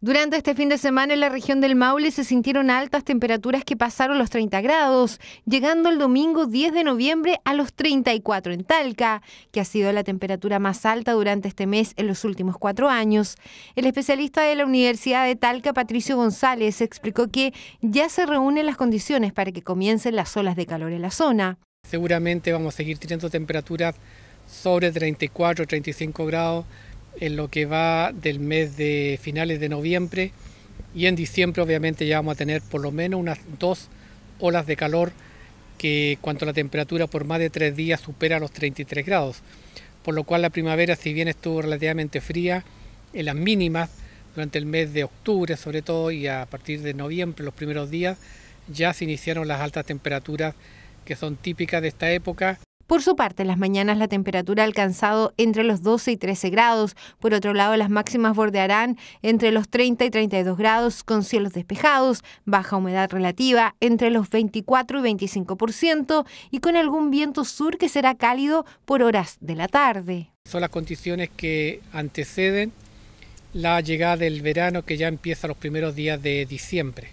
Durante este fin de semana en la región del Maule se sintieron altas temperaturas que pasaron los 30 grados, llegando el domingo 10 de noviembre a los 34 en Talca, que ha sido la temperatura más alta durante este mes en los últimos cuatro años. El especialista de la Universidad de Talca, Patricio González, explicó que ya se reúnen las condiciones para que comiencen las olas de calor en la zona. Seguramente vamos a seguir teniendo temperaturas sobre 34, 35 grados en lo que va del mes de finales de noviembre y en diciembre obviamente ya vamos a tener por lo menos unas dos olas de calor que cuanto la temperatura por más de tres días supera los 33 grados, por lo cual la primavera si bien estuvo relativamente fría en las mínimas durante el mes de octubre sobre todo y a partir de noviembre los primeros días ya se iniciaron las altas temperaturas que son típicas de esta época por su parte, en las mañanas la temperatura ha alcanzado entre los 12 y 13 grados. Por otro lado, las máximas bordearán entre los 30 y 32 grados con cielos despejados, baja humedad relativa entre los 24 y 25% y con algún viento sur que será cálido por horas de la tarde. Son las condiciones que anteceden la llegada del verano que ya empieza los primeros días de diciembre.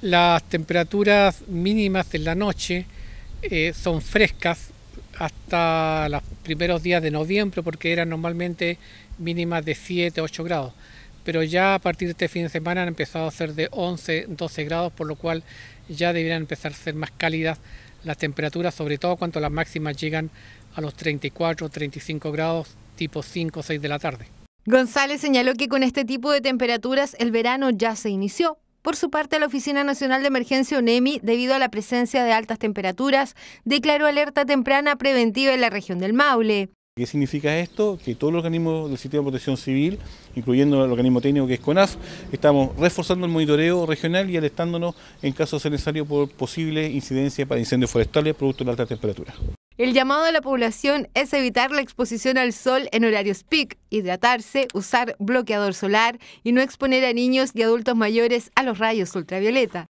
Las temperaturas mínimas en la noche eh, son frescas hasta los primeros días de noviembre porque eran normalmente mínimas de 7, 8 grados. Pero ya a partir de este fin de semana han empezado a ser de 11, 12 grados, por lo cual ya deberían empezar a ser más cálidas las temperaturas, sobre todo cuando las máximas llegan a los 34, 35 grados, tipo 5 o 6 de la tarde. González señaló que con este tipo de temperaturas el verano ya se inició, por su parte, la Oficina Nacional de Emergencia UNEMI, debido a la presencia de altas temperaturas, declaró alerta temprana preventiva en la región del Maule. ¿Qué significa esto? Que todos los organismos del sistema de protección civil, incluyendo el organismo técnico que es CONAF, estamos reforzando el monitoreo regional y alertándonos en caso de necesario por posible incidencia para incendios forestales producto de la alta temperatura. El llamado de la población es evitar la exposición al sol en horarios peak, hidratarse, usar bloqueador solar y no exponer a niños y adultos mayores a los rayos ultravioleta.